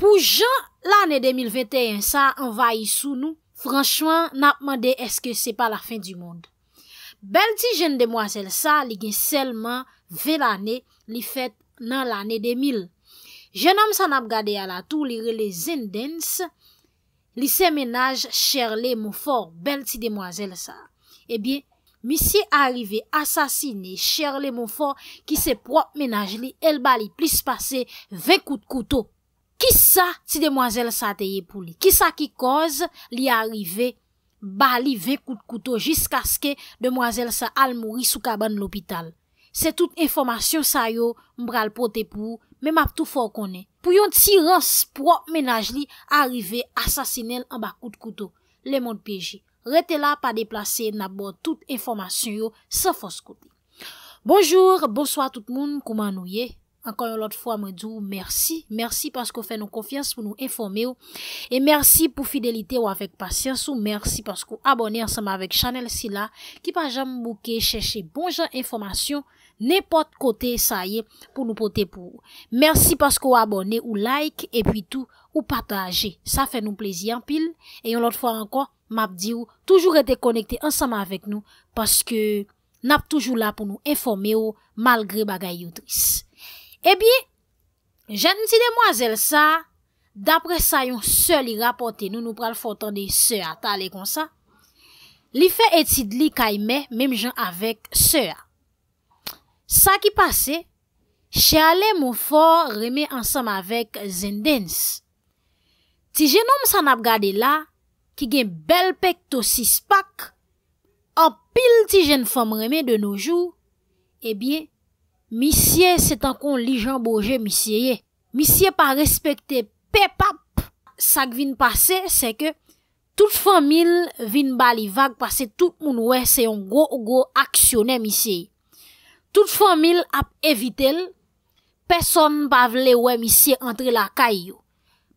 Pou jan l'anè 2021 sa envayi sou nou, franchman nap mande eske se pa la fin du moun. Bel ti jen demwazel sa li gen selman ve l'anè li fet nan l'anè 2000. Jen am san ap gade ala tou li rele zendens, li se menaj Sherley Mofor, bel ti demwazel sa. E eh bie, misi arive asasine Sherley Mofor ki se prop menaj li elba li plis pase ve kout koutou. Kisa ti demwazel sa teye pou li? Kisa ki koz li arive ba li ve kout koutou jiska ske demwazel sa al mouri sou kaban l'opital? Se tout informasyon sa yo mbral pote pou, me map tou fò konè. Pou yon ti rons pò menaj li arive asasinel an ba kout koutou? Le moun pjeji, rete la pa deplase na bo tout informasyon yo sa fòs koutou. Bonjour, bonsoi tout moun, kouman nou ye? Ankon yon lot fwa mwen di ou, mersi. Mersi paske ou fe nou konfians pou nou informe ou. E mersi pou fidelite ou avek pasyans ou. Mersi paske ou abone ansama avek chanel si la. Ki pa jam mouke, cheshe bonjan informasyon. Ne pot kote sa ye pou nou pote pou ou. Mersi paske ou abone ou like e pi tou ou pataje. Sa fe nou plezyan pil. E yon lot fwa ankon, map di ou. Toujou rete konekte ansama avek nou. Paske nap toujou la pou nou informe ou malgre bagay yotris. E eh bie, jen ti demwazel sa, dapre sa yon se li rapote, nou nou pral foton de se a talekon sa, li fe etid li kayme, menm jen avek se a. Sa ki pase, che ale mou for reme ansam avek zendens. Ti jen om san ap gade la, ki gen bel pek to sis pak, apil ti jen fom reme de nou jou, e eh bie, Misye se tankon li jan boje misye ye. Misye pa respekte pepap sa gvin pase se ke tout famil vin bali vag pase tout moun we se yon go go aksyonen misye. Tout famil ap evitel, peson pa vle we misye entre la kay yo.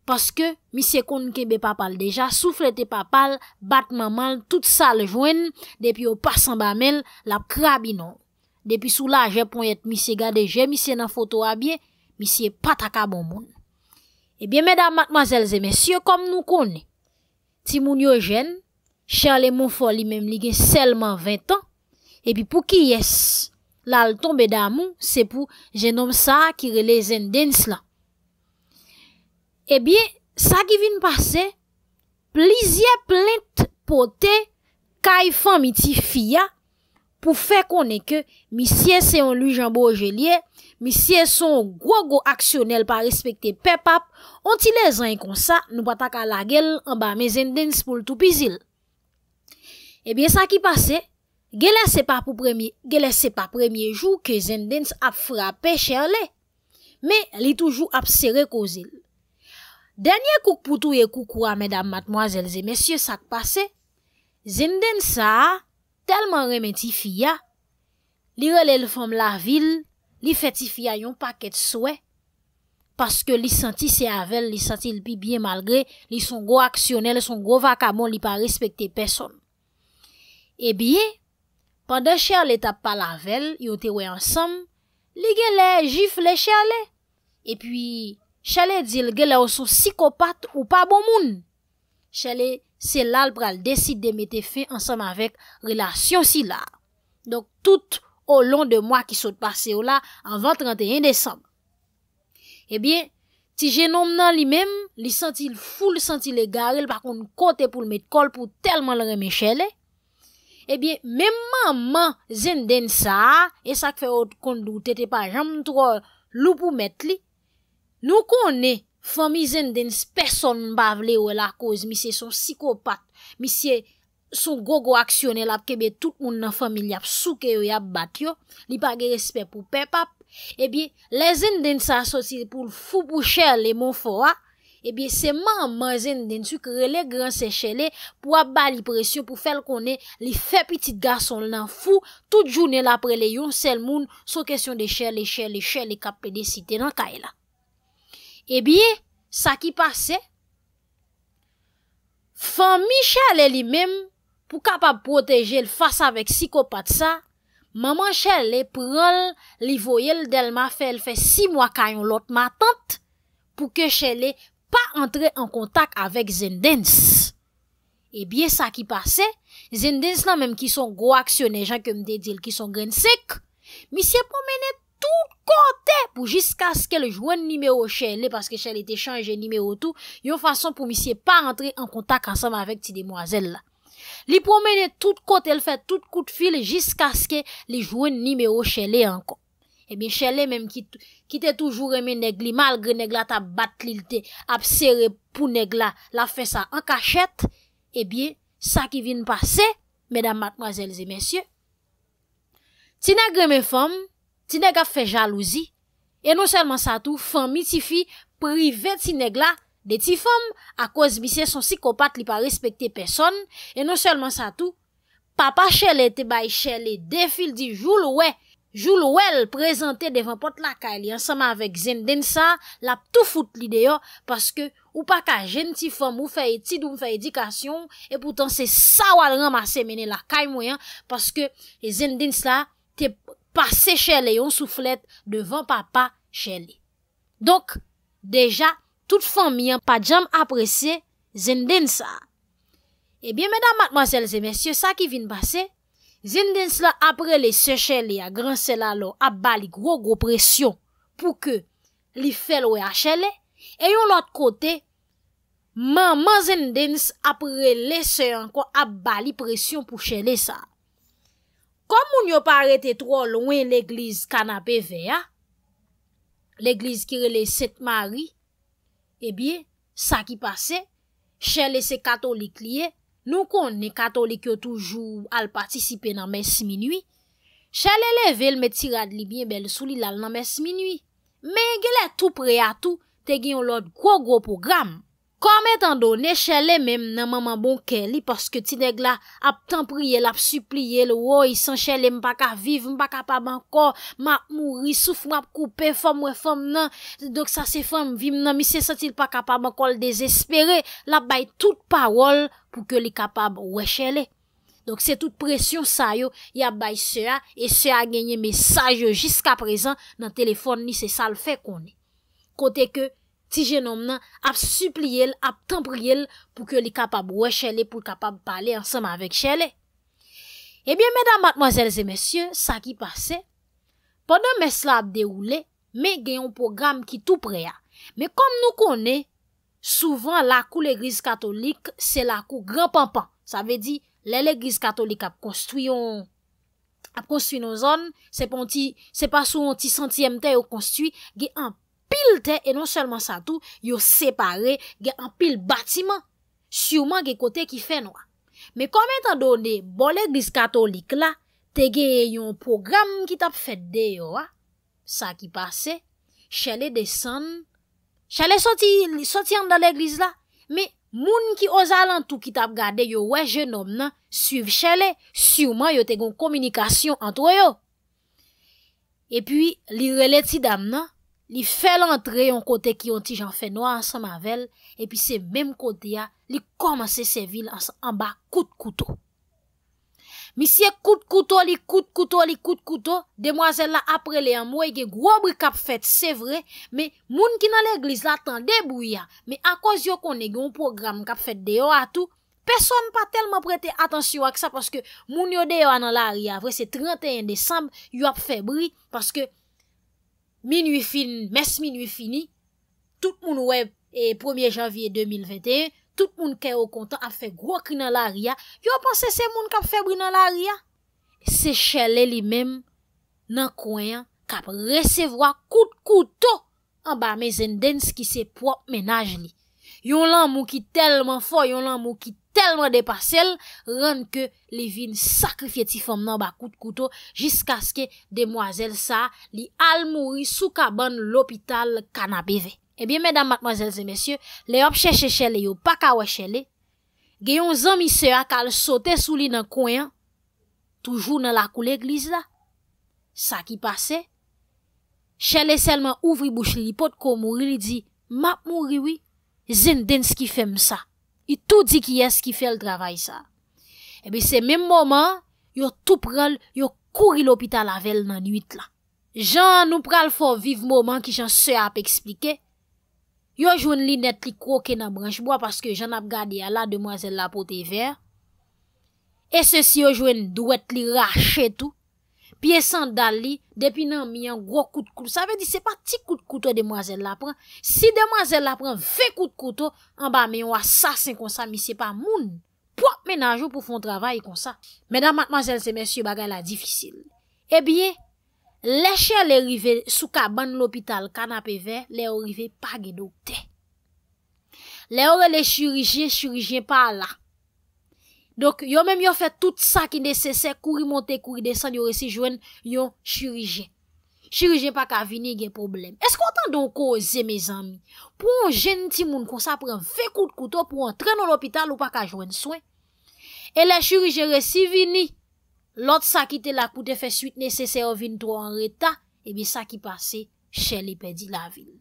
Paske misye kon ke be papal deja, souflete papal, bat mamal, tout sa le jwen, depi yo pasan ba men, la krabi non. Depi sou la je pon yet mi se gadeje, mi se nan foto a bie, mi se pataka bon moun. Ebyen, eh medan matmazelze, mesye, kom nou koni. Ti moun yo jen, chan le moun foli mem ligye selman 20 an. Ebyen, pou ki yes, la al tombe da moun, se pou jen om sa ki relezen eh den slan. Ebyen, sa ki vin pase, plizye plente pote kay fan mi ti fiya. pou fe konen ke misye se yon lujan bojelye, misye son gwo gwo aksyonel pa respekte pepap, onti le zan kon sa nou pataka la gel an ba me zendens pou l'tu pizil. Ebyen sa ki pase, gelese pa premye jou ke zendens ap frape cherle, me li toujou ap sere ko zil. Danyen kouk pou touye koukou a medam matmoazelze, mesye sa ki pase, zendens sa a, Telman remetifiya, li rele l fom la vil, li fetifiya yon paket swè. Paske li santi se avel, li santi l pi bie malgre, li son go aksyonel, li son go vakabon, li pa respekte peson. E bie, pandan chale tap pa lavel, yon tewe ansam, li gele jif le chale. E pi chale dil gele ou sou psikopat ou pa bomoun. Chale chale. Se lal pral deside de mette fe ansam avèk relasyon si la. Donk tout o lon de mwa ki sot pase ou la an 20-31 desam. Ebyen, ti jenom nan li mem, li santi l foul, li santi le gare, li pa kon kote pou l mette kol pou telman l remeshele. Ebyen, menmanman zen den sa, e sak fe ot kondou tete pa jam noutro loupou metli, nou kon ne... Fomi zen den sperson mbavle ou e la koz, mi se son psikopat, mi se son gogo aksyonel ap kebe tout moun nan fomi li ap souke ou yap bat yo, li pa ge respet pou pep ap, ebi le zen den sa sosi pou l fou pou chèr le moun fwa, ebi se man man zen den su kre le gran se chèr le pou ap ba li presyon pou fel konen li fe piti gason nan fou, tout jounen la prele yon sel moun sou kesyon de chèr le chèr le chèr le kap pedesite nan kaje la. E Sa ki pase, fan mi chale li mem pou kapap proteje l fasa vek psikopat sa, maman chale li prel li voyel del ma fe, l fe si mwa kayon lot ma tante, pou ke chale li pa entre en kontak avek zendens. E bie sa ki pase, zendens nan menm ki son gro aksyon e jan kem dedil ki son grensek, mi se pou menet, tout kote pou jiska ske le jwen nimeyo Chele paske Chele te chanje nimeyo tou, yon fason pou misye pa rentre an kontak asanm avek ti de moazel la. Li promene tout kote, el fè tout kout fil jiska ske le jwen nimeyo Chele ankon. E ebyen Chele menm ki te toujou reme negli, malgre negla ta bat li te ap sere pou negla la fè sa an kachet, ebyen sa ki vin pase, medan matmoazelze mensyen. Ti nan gre men fòm, Ti neg ap fe jalouzi. E non selman sa tou, fèm mi ti fi prive ti neg la de ti fèm. A kòz mi se son psikopat li pa respekte person. E non selman sa tou, papa chè le te bay chè le. Defil di joul ouè. Joul ouè l'prezante devan pot la kè li ansama avèk zèn den sa. La ptou fout li deyo. Paske ou pa kè jèn ti fèm ou fè etid ou fè edikasyon. E poutan se sawal ramase mene la kè mwen. Paske zèn den sa te... pa se chele yon souflet devan papa chele. Donk, deja, tout fanyan pa djam apre se zenden sa. Ebyen, eh medan matmazelze mensyo, sa ki vin base, zenden la apre le se chele a gran se la lo ap bali gro gro presyon pou ke li felwe a chele, e yon lot kote, man zenden apre le se yon ko ap bali presyon pou chele sa. Kom moun yo pare te trol ouen l'egliz kana pe ve ya? L'egliz ki rele set mari? Ebyen, sa ki pase, chèle se katolik liye, nou kon ne katolik yo toujou al patisipe nan mes minuy. Chèle le vel me tirad libyen bel sou li lal nan mes minuy. Men gile tou pre atou te gen yon lod kwo gro program. Komè tan do, ne chè le mèm nan maman bon kè li, paske ti neg la ap tan priye, ap supliye, le woy, san chè le m pa ka vive, m pa kapab anko, m ap mouri, souf m ap koupe, fòm wè fòm nan, dok sa se fòm vim nan, mi se satil pa kapab anko l'dezespere, la bay tout parol, pou ke li kapab wè chè le. Dok se tout presyon sa yo, ya bay se a, e se a genye mesaj yo jiska prezan, nan telefon ni se sal fè koni. Kote ke, ti jenom nan ap supli el, ap tempri el pou ke li kapab wè chè le pou kapab pale ansanm avèk chè le. Ebyen, eh mèdam, matmozèlzè, mèsyè, sa ki pase, pwèdèm mèslè ap dèwoulè, mè gen yon program ki tou prea. Mè kom nou konè, souvan lakou l'Eglise Katolik, se lakou granpampan. Sa ve di, lè l'Eglise Katolik ap konstuyon, ap konstuyon nou zon, se pa sou yon ti sentiyemte yo konstuy, gen yon. e non selman sa tou yo separe gen an pil batiman souman gen kote ki fen wa me kome tan do de bol eglise katolik la tege yon program ki tap fede yo wa sa ki pase chele desen chele soti an dan eglise la me moun ki oza lan tou ki tap gade yo weje nom nan suiv chele souman yo tegon komunikasyon an to yo e pi li rele ti dam nan li fel entre yon kote ki yon ti jan fe noa ansan mavel, epi se bem kote ya, li komanse se vil ansan anba kout koutou. Mi siye kout koutou li kout koutou li kout koutou, demwazel la apre le yon mwen ge grobri kap fet se vre, me moun ki nan l'eglis la tan debou ya, me akwaz yo konen gen yon program kap fet deyo atou, peson pa telman prete atansyo ak sa, paske moun yo deyo anan la ria vre, se 31 desamb yon ap febri, paske, Minwi fin, mes minwi fini, tout moun wèb e 1 janvye 2021, tout moun kè yo kontan ap fè gwa kri nan la ria. Yo ap ansè se moun kap febri nan la ria? Se chè lè li mèm nan kwenyan kap resevwa kout kouto an ba me zèndens ki se pwop menaj li. Yon lan mou ki telman fò, yon lan mou ki telman fò. telman depa sel, ren ke li vin sakrifye ti fom nan bakout koutou, jiska ske demwazel sa li al mouri sou ka ban l'opital kana beve. Ebyen, medan mwazel se mesye, le op chèche chèle yo paka wè chèle, geyon zan mi sè akal sote sou li nan kwen, toujou nan lakou l'eglise la, sa ki pase, chèle selman ouvri bouch li pot ko mouri li di, map mouri wè, zen den s ki fèm sa, I tou di ki yes ki fe l travay sa. Ebe eh se menm moman, yo tou pral, yo kouri l opita lavel nan nwit la. Jan nou pral fò viv moman ki jan se ap eksplike. Yo joun li net li kroke nan branjboa paske jan ap gade ya la demwazel la pote ver. E se si yo joun dwet li rache tout. Piye san dal li depi nan mi an gro kout kout. Sa ve di se pa ti kout kout an demwazel la pren. Si demwazel la pren ve kout kout an ba me yon asasen kon sa mi se pa moun. Po ap menajo pou fon travay kon sa. Medan matmwazel se mesye bagay la difisil. E eh biye leshe le rive sou ka ban l'opital kanap e ve le orive pa ge dokte. Le orive le chirijen chirijen pa la. Donk yo menm yo fe tout sa ki nese se kuri monte kuri desan yo resi jwen yon chirije. Chirije pa ka vini gen problem. Esk wotan donk o zemezan mi? Pou an jen ti moun kon sa pre vekout kouto pou an trenon l'opital ou pa ka jwen swen? E le chirije resi vini, lot sa ki te eh la koute fe eh suit nese se ovin to an reta, ebi sa ki pase chel e pedi la vini.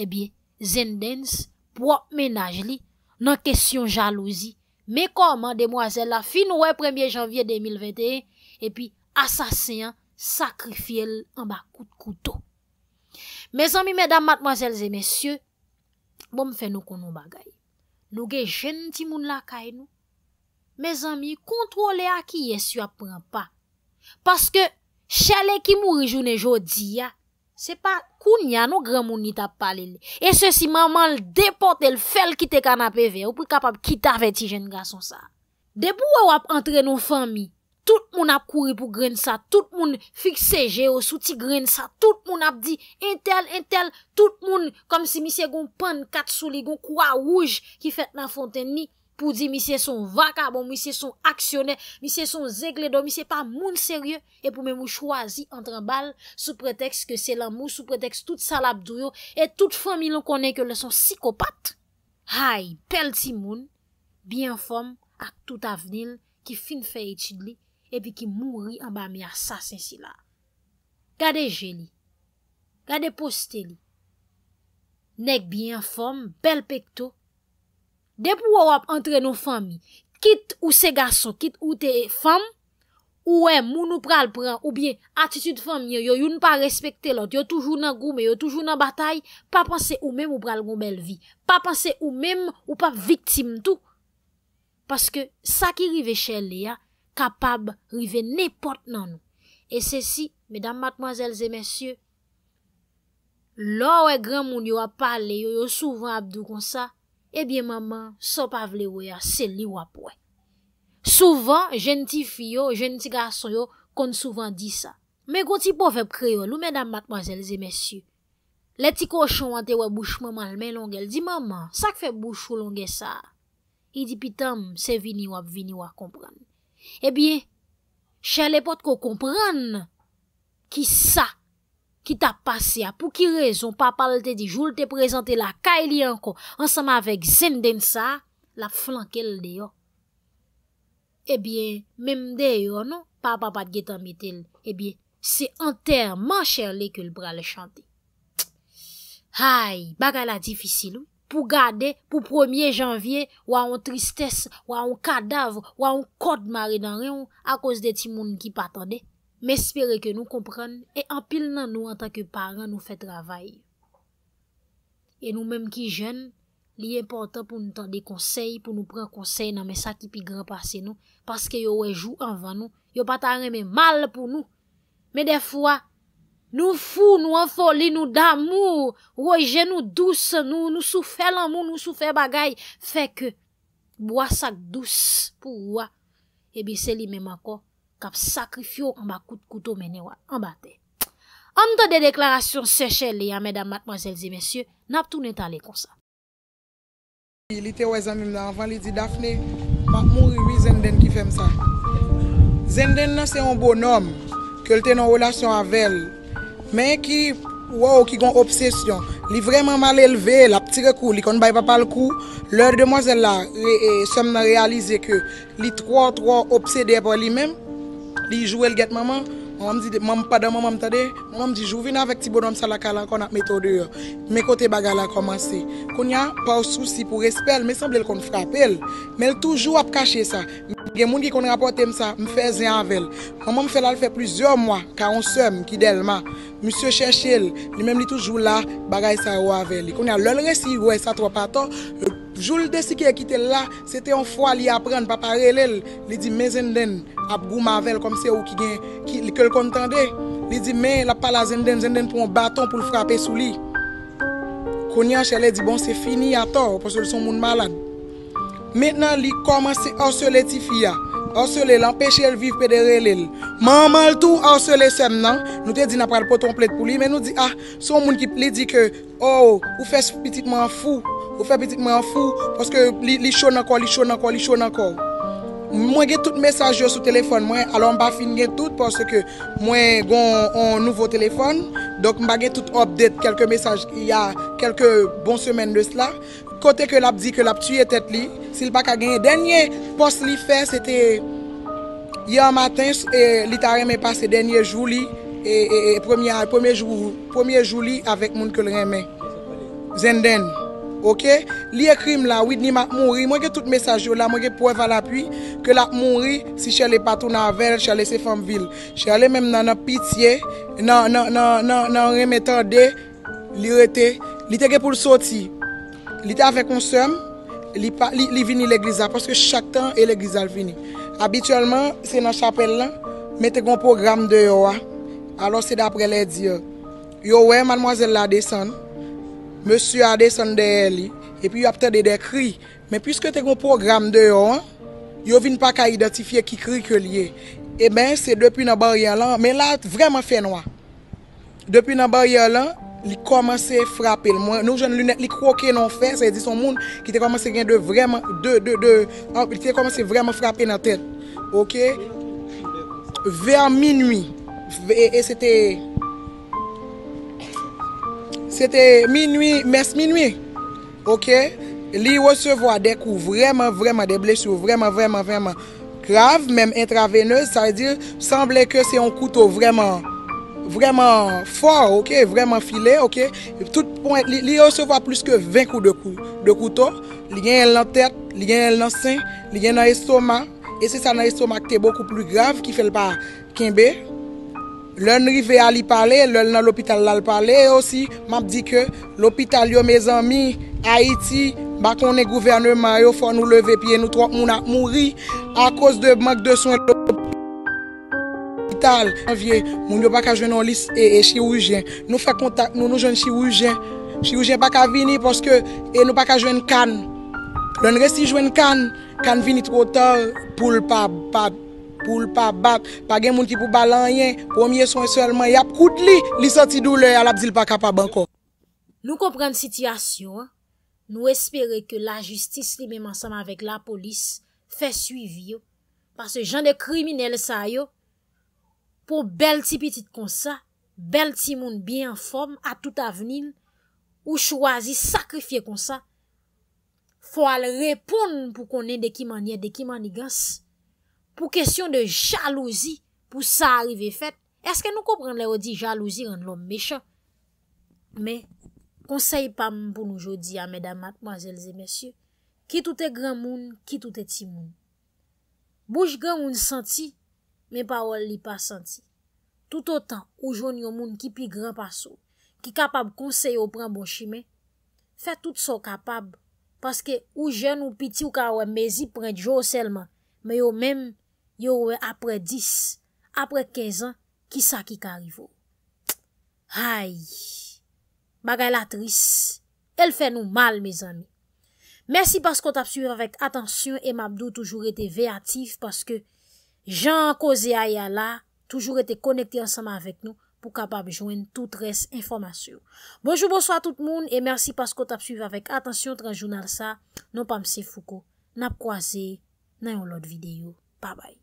Ebi zendens pou ap menaj li nan kesyon jalozi. Me koman demwazel la fin wè premye janvye 2021 e pi asasyen sakrifiyel an ba kout koutou. Me zami, medam, matmwazel, zemesye, bom fè nou konon bagay. Nou ge jen ti moun la kay nou. Me zami, kontrole a ki yesu apren pa. Paske chale ki mouri jounen jodi ya. Se pa koun ya nou gran moun ni tap pale li. E se si maman l depote l fel kite kana peve, ou pou kapap kita ve ti jen gason sa. De bou wap entre nou fami, tout moun ap kouri pou gren sa, tout moun fikseje ou souti gren sa, tout moun ap di entel, entel, tout moun kom si misye goun pan kat souli goun kwa wouj ki fet nan fonten ni. pou di mi se son vakabon, mi se son aksyonè, mi se son zègle do, mi se pa moun sèryè, e pou mè mou chwazi antran bal, sou preteks ke selan mou, sou preteks tout salabdryo, et tout fami loun konè ke lè son psikopat, hay, pel ti moun, biyan form ak tout avenil, ki fin fè etid li, epi ki mouri an ba mi a sa sensi la. Gade jè li, gade postè li, nek biyan form, bel pekto, De pou wap entre nou fami, kit ou se gason, kit ou te fam, ou wè, moun ou pral pran, ou bie, atitude fami yo, yo yon pa respekte lot, yo toujou nan goume, yo toujou nan batay, pa panse ou mèm ou pral gomel vi, pa panse ou mèm ou pa viktim tou, paske sa ki rive chè lè ya, kapab rive nepot nan nou. E se si, medan matmazèl zè mèsyè, lò wè gran moun yo a pale, yo yo souvan abdou kon sa, Ebyen eh maman, so pa vle wè ya, sel ni wap wè. Souvan, jenti fiyo, jenti gason yo, kon souvan di sa. Men kon ti po feb kreyo, lou men dam batmazelze mesyu. Le ti ko chon wate wè bouch maman lmen longel, di maman, sa ke feb bouch ou longel sa? I di pitam, se vini wap, vini wap kompran. Ebyen, eh chalepot ko kompran ki sa. ki ta pase a pou ki rezon papal te di joul te prezante la ka e li anko ansama vek zenden sa la flankel eh non? de yo. Ebyen, mem de yo non, papapat getan mi tel, ebyen, eh se anter mancher le ke lbra le chante. Hay, baka la difisil ou, pou gade pou premier janvye wawon tristesse, wawon kadavre, wawon kod mare dan reyon a kouz de ti moun ki patande. Men spere ke nou kompran, e anpil nan nou anta ke paran nou fe travay. E nou menm ki jen, li yon portan pou nou tan de konsey, pou nou pran konsey nan men sa ki pi grap ase nou, paske yo wejou anvan nou, yo pata reme mal pou nou. Men defwa, nou fou, nou anfoli, nou damou, woy jen nou dous, nou soufe l'amou, nou soufe bagay, feke, mwa sak dous pou wwa. E bi se li menman kon, kap sakrifyo an ba kout koutou meniwa an ba te an ta de deklarasyon seche le ya medan matman zelzi mesye, nap tou neta le konsa li te wè zanmim la anvan li di dafne makmou ri wè zenden ki fem sa zenden nan se yon bon om ke lte nan wè lasyon avèl men ki wè ou ki gon obsesyon, li vreman mal elve la ptire kou, li kon bay pa pal kou lèr deman zel la e, som nan realize ke li troan troan obsede pou li menm Li yi jou el get maman, maman di di mwen padan mwen mwen mwen mwen tade, maman di jou vina vek ti bon mwen salakalakon ap meto dur. Mwen kote baga la komanse. Konya, pa ou souci pou respelle, mwen sembel kon frapelle. Mwen toujou ap kache sa. Mwen gen mwen ki kon rapote msa, mwen feze anvel. Mwen mwen fe la fe plizor mwen, ka onsem ki delman. Mwen se cheshe el, mwen mwen li toujou la, bagay sa ou avvel. Konya, lèl resi, wè sa to pato. Joule de si kè kite la, se te yon fwa li apren, pa pa re lèl, li di men zenden ap gou mavel, kom se ou ki gen, ki lèl kontande, li di men la pala zenden, zenden pou yon baton, pou lè frape sou li. Konyan chè lè di, bon se fini ator, pou se lè son moun malade. Mètenan li koman se orseletifia, orselè lè, empèche lè viv pè de re lèl. Man man lè tou orselè sen nan, nou te di na pral pou ton plèd pou li, men nou di, ah, son moun ki plèd di ke, oh, ou fè spititman Ou fe petit mwen an fou Poske li chon an kon, li chon an kon, li chon an kon Mwen gen tout mesaj yo sou telefon Mwen alon ba fin gen tout Poske mwen gon nouvo telefon Dok mwen gen tout opdet Kelke mesaj ya Kelke bon semen de sla Kote ke lap di, ke lap tuye tet li Sil baka gen denye Pos li fe, sete Yan matin, e, li ta reme pase denye jou li E, e, e premier jou Premier jou li Avek moun ke le reme Zen dene Ok, li ekrim la, wid ni ma mounri Mwenke tout mesaj yo la, mwenke pou eval apwi Ke la mounri, si chè le patoun avèl, chè le se fèm vil Chè le mèm nan pitiè, nan remetande Li rete, li tege pou l'soti Li te ave konsèm, li vini l'eglizal Paske chak tan e l'eglizal vini Abituellement, se nan chapèl lan Metè kon program de yo a Alo se d'apre le diè Yo wè, manmwazèl la desèn Monsi a desan deyè li, epi yo apte deyè deyè kri. Men piske te kon program deyon, yo vin pa ka identifiye ki kri ke liye. Emen se depi nan bar yalan, men la vreman fenwa. Depi nan bar yalan, li komanse frape. Nou jen lunet li kwoke nan fens, se di son moun ki te komanse vreman frape nan tet. Vean minwi, e sete... Sete minwi, mes minwi, ok, li yo sevo a dekou vreman vreman de blechou, vreman vreman vreman grav, menm intravene, sa y dir, sanble ke se yon koutou vreman, vreman fwa, ok, vreman file, ok, tout point, li yo sevo a plus ke 20 koutou, de koutou, li yon yon lantet, li yon yon lansin, li yon yon yon yon soma, e se sa yon yon soma ki te boku plou grav, ki fel pa kimbe, ok. Len rive a li pale, lel nan l'opital la l'pale osi, map di ke, l'opital yo me zami, Haiti, bako ne gouverneu mayo, fwa nou leve, piye nou trok moun ak mouri, akos de mak de swen lopi. L'opital, avye, moun yo baka jwen an lis, e, e, chirujen, nou fe kontak, nou nou jwen chirujen, chirujen baka vini, poske, e, nou baka jwen kan, len resi jwen kan, kan vini trotan, poul pa, pa, pou l pa bat, pa gen moun ki pou balan yen, pwomye son selman yap kout li, li soti doule alap zil pa kapabanko. Nou komprende sityasyon, nou espere ke la justis li mèm ansama avèk la polis, fè suivi yo, par se jan de kriminele sa yo, pou bel ti petit kon sa, bel ti moun biye inform, a tout avenin, ou chwazi sakrifye kon sa, fwa l repoun pou konen de ki manye, de ki manye gansi, pou kesyon de jalouzi pou sa arrive fèt, eske nou kopren lè ou di jalouzi an l'om mechè? Mè, konsey pa moun pou nou jodi a mèdamat, mwazèl zè mèsyè, ki toutè gran moun, ki toutè ti moun. Bouj gran moun senti, mè pa ou li pa senti. Tout o tan, ou joun yon moun ki pi gran pa sou, ki kapab konsey ou pran bon chime, fè tout sou kapab, paske ou joun ou piti ou ka ouè mezi pran djou selman, mè yo mèm, yo wè apre 10, apre 15 an, kisa ki karivo. Hay, bagay la tris, el fè nou mal, me zan. Mersi paskot ap suyve avèk atansyon, e mabdou toujou rete vey atif, paskè jan koze aya la, toujou rete konekte ansama avèk nou, pou kapab jwen tout res informasyon. Bonjou, bonsoy a tout moun, e mersi paskot ap suyve avèk atansyon, tranjounal sa, non pa mse fouko, nap kwaze, nan yon lot videyo, pa bay.